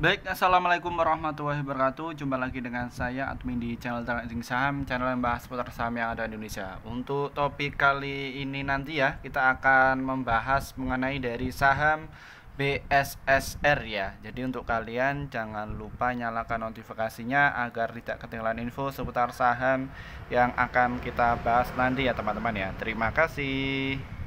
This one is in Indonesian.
Baik, Assalamualaikum warahmatullahi wabarakatuh Jumpa lagi dengan saya admin di channel Trading Saham Channel yang membahas seputar saham yang ada di Indonesia Untuk topik kali ini nanti ya Kita akan membahas mengenai dari saham BSSR ya Jadi untuk kalian jangan lupa nyalakan notifikasinya Agar tidak ketinggalan info seputar saham yang akan kita bahas nanti ya teman-teman ya Terima kasih